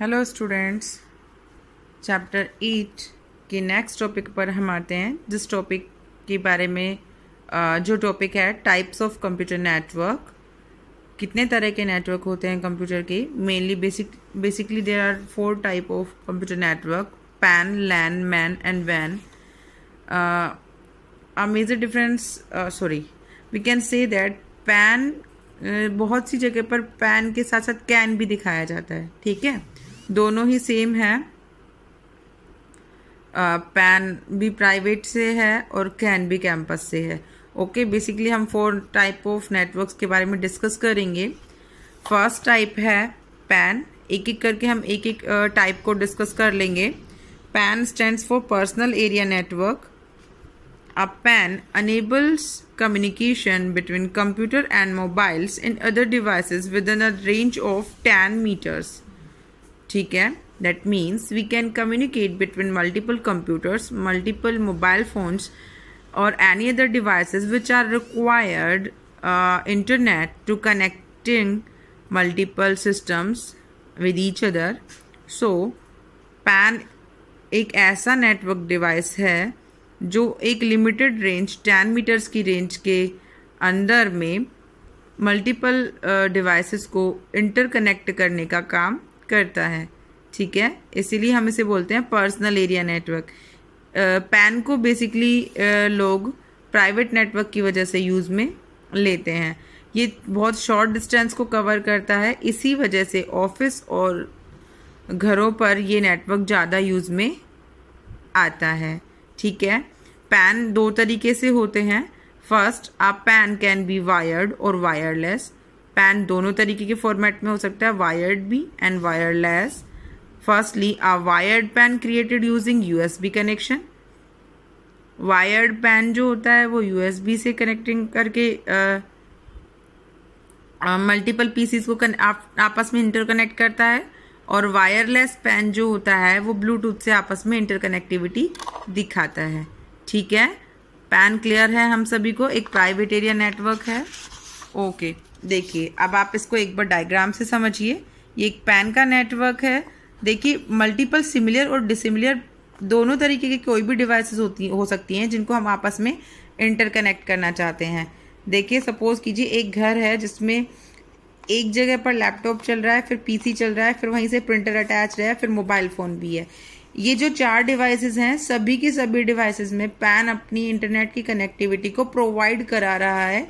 Hello students chapter eight के next topic पर हम आते हैं जिस टॉपिक के बारे में जो टॉपिक है टाइप्स ऑफ कंप्यूटर नेटवर्क कितने तरह के नेटवर्क होते हैं कंप्यूटर के mainly basic basically there are four type of computer network PAN LAN MAN and वैन a major difference sorry we can can PAN बहुत सी जगह पर पैन के साथ साथ कैन भी दिखाया जाता है ठीक है दोनों ही सेम है पैन भी प्राइवेट से है और कैन भी कैंपस से है ओके okay, बेसिकली हम फोर टाइप ऑफ नेटवर्क्स के बारे में डिस्कस करेंगे फर्स्ट टाइप है पैन एक एक करके हम एक एक टाइप को डिस्कस कर लेंगे PAN stands for personal area network PAN enables communication between computer and mobiles in other devices within a range of ten metres ठीक है that means we can communicate between multiple computers multiple mobile phones और any other devices which are required internet to connecting multiple systems with each other so PAN एक ऐसा network device है जो एक limited range ten metres की range के अंदर में मल्टीपल डिवाइसेस uh, को इंटरकनेक्ट करने का काम करता है ठीक है इसीलिए हम इसे बोलते हैं पर्सनल एरिया नेटवर्क पैन को बेसिकली लोग प्राइवेट नेटवर्क की वजह से यूज़ में लेते हैं ये बहुत शॉर्ट डिस्टेंस को कवर करता है इसी वजह से ऑफिस और घरों पर ये नेटवर्क ज़्यादा यूज़ में आता है ठीक है पैन दो तरीके से होते हैं फर्स्ट आप पैन कैन बी वायर्ड और वायरलेस पैन दोनों तरीके के फॉर्मेट में हो सकता है वायर्ड भी and wireless firstly a wired PAN created using USB connection wired PAN जो होता है वो यूएसबी से कनेक्टिंग करके मल्टीपल uh, पीसीस uh, को आप, आपस में इंटरकनेक्ट करता है और वायरलेस पैन जो होता है वो ब्लूटूथ से आपस में इंटरकनेक्टिविटी दिखाता है ठीक है पैन क्लियर है हम सभी को एक प्राइवेट एरिया नेटवर्क है ओके okay. देखिए अब आप इसको एक बार डायग्राम से समझिए ये एक पैन का नेटवर्क है देखिए मल्टीपल सिमिलियर और डिसिमिलियर दोनों तरीके की कोई भी डिवाइसेस होती हो सकती हैं जिनको हम आपस में इंटरकनेक्ट करना चाहते हैं देखिए सपोज़ कीजिए एक घर है जिसमें एक जगह पर लैपटॉप चल रहा है फिर पीसी चल रहा है फिर वहीं से प्रिंटर अटैच रहा है फिर मोबाइल फ़ोन भी है ये जो चार डिवाइसेस हैं सभी के सभी डिवाइसेस में पैन अपनी इंटरनेट की कनेक्टिविटी को प्रोवाइड करा रहा है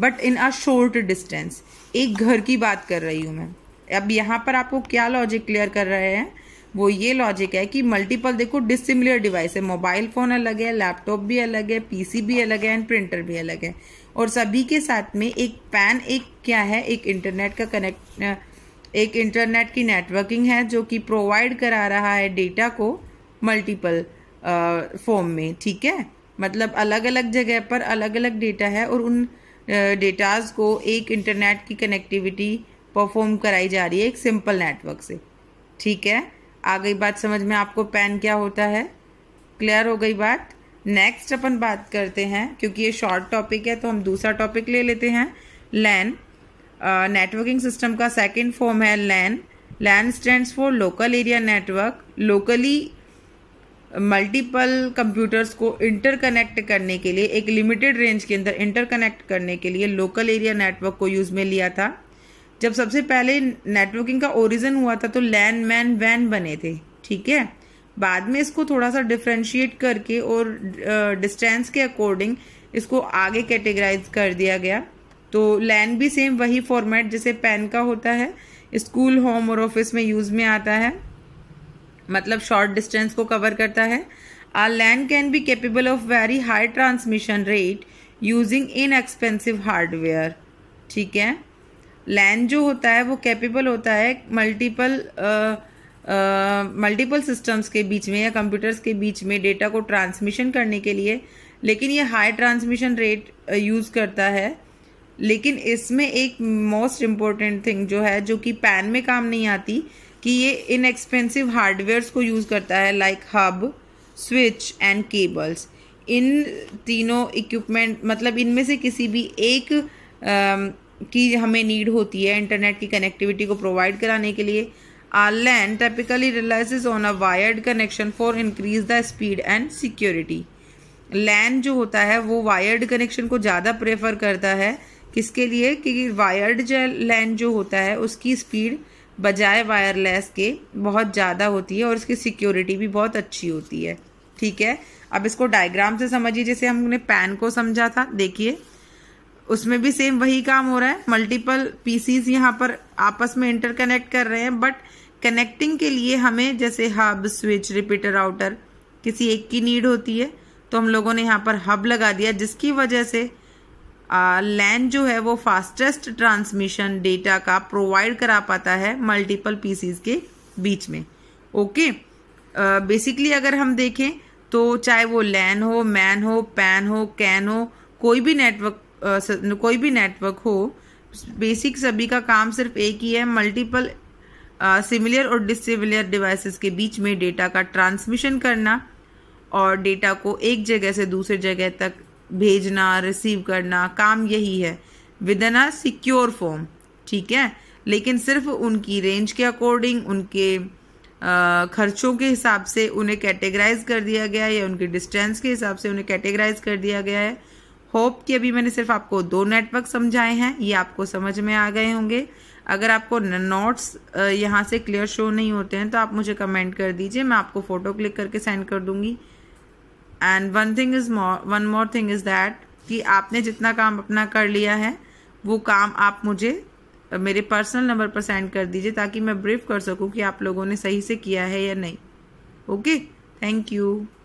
but in a short distance एक घर की बात कर रही हूँ मैं अब यहाँ पर आपको क्या लॉजिक क्लियर कर रहे हैं वो ये लॉजिक है कि मल्टीपल देखो डिसिमिलर डिवाइस है मोबाइल फ़ोन अलग है लैपटॉप भी अलग है पीसी भी अलग है एंड प्रिंटर भी अलग है और सभी के साथ में एक पैन एक क्या है एक इंटरनेट का कनेक्ट एक इंटरनेट की नेटवर्किंग है जो कि प्रोवाइड करा रहा है डेटा को मल्टीपल फॉर्म uh, में ठीक है मतलब अलग अलग जगह पर अलग अलग डेटा है और उन डेटाज को एक इंटरनेट की कनेक्टिविटी परफॉर्म कराई जा रही है एक सिंपल नेटवर्क से ठीक है आ गई बात समझ में आपको पैन क्या होता है क्लियर हो गई बात नेक्स्ट अपन बात करते हैं क्योंकि ये शॉर्ट टॉपिक है तो हम दूसरा टॉपिक ले लेते हैं लैन नेटवर्किंग सिस्टम का सेकंड फॉर्म है LAN LAN stands for local area network locally multiple computers को इंटरकनेक्ट करने के लिए एक लिमिटेड रेंज के अंदर इंटरकनेक्ट करने के लिए लोकल एरिया नेटवर्क को यूज़ में लिया था जब सबसे पहले नेटवर्किंग का ओरिजिन हुआ था तो लैंड मैन वैन बने थे ठीक है बाद में इसको थोड़ा सा डिफ्रेंशिएट करके और डिस्टेंस के अकॉर्डिंग इसको आगे कैटेगराइज कर दिया गया तो लैन भी सेम वही फॉर्मेट जैसे पैन का होता है स्कूल होम और ऑफिस में यूज़ में आता है मतलब शॉर्ट डिस्टेंस को कवर करता है our LAN can be capable of very high transmission rate using inexpensive hardware ठीक है लैंड जो होता है वो कैपेबल होता है मल्टीपल मल्टीपल सिस्टम्स के बीच में या कंप्यूटर्स के बीच में डेटा को ट्रांसमिशन करने के लिए लेकिन ये हाई ट्रांसमिशन रेट यूज़ करता है लेकिन इसमें एक मोस्ट इम्पॉर्टेंट थिंग जो है जो कि पैन में काम नहीं आती कि ये इनएक्सपेंसिव हार्डवेयर्स को यूज़ करता है like hub switch and cables इन तीनों इक्विपमेंट मतलब इनमें से किसी भी एक की हमें नीड होती है इंटरनेट की कनेक्टिविटी को प्रोवाइड कराने के लिए our LAN typically relies on a wired connection for increase the speed and security LAN जो होता है वो वायर्ड कनेक्शन को ज़्यादा प्रेफर करता है किसके लिए कि वायर्ड जो लैंड जो होता है उसकी स्पीड बजाय वायरलेस के बहुत ज़्यादा होती है और इसकी सिक्योरिटी भी बहुत अच्छी होती है ठीक है अब इसको डायग्राम से समझिए जैसे हमने पैन को समझा था देखिए उसमें भी सेम वही काम हो रहा है मल्टीपल पीसीज यहाँ पर आपस में इंटरकनेक्ट कर रहे हैं बट कनेक्टिंग के लिए हमें जैसे हब स्विच रिपीटर राउटर किसी एक की नीड होती है तो हम लोगों ने यहाँ पर हब लगा दिया जिसकी वजह से लैन जो है वो फास्टेस्ट ट्रांसमिशन डेटा का प्रोवाइड करा पाता है मल्टीपल पीसीज के बीच में ओके बेसिकली अगर हम देखें तो चाहे वो लैन हो मैन हो पैन हो कैन हो कोई भी नेटवर्क uh, कोई भी नेटवर्क हो बेसिक सभी का काम सिर्फ एक ही है मल्टीपल सिमिलियर और डिसिमिलियर डिवाइसेस के बीच में डेटा का ट्रांसमिशन करना और डेटा को एक जगह से दूसरे जगह तक भेजना रिसीव करना काम यही है विदन अ सिक्योर फॉर्म ठीक है लेकिन सिर्फ उनकी रेंज के अकॉर्डिंग उनके खर्चों के हिसाब से उन्हें कैटेगराइज कर दिया गया है या उनके डिस्टेंस के हिसाब से उन्हें कैटेगराइज कर दिया गया है होप कि अभी मैंने सिर्फ आपको दो नेटवर्क समझाए हैं ये आपको समझ में आ गए होंगे अगर आपको नोट्स यहाँ से क्लियर शो नहीं होते हैं तो आप मुझे कमेंट कर दीजिए मैं आपको फ़ोटो क्लिक करके सेंड कर दूंगी and one thing is more one more thing is that कि आपने जितना काम अपना कर लिया है वो काम आप मुझे मेरे पर्सनल नंबर पर सेंड कर दीजिए ताकि मैं ब्रीफ कर सकूं कि आप लोगों ने सही से किया है या नहीं ओके थैंक यू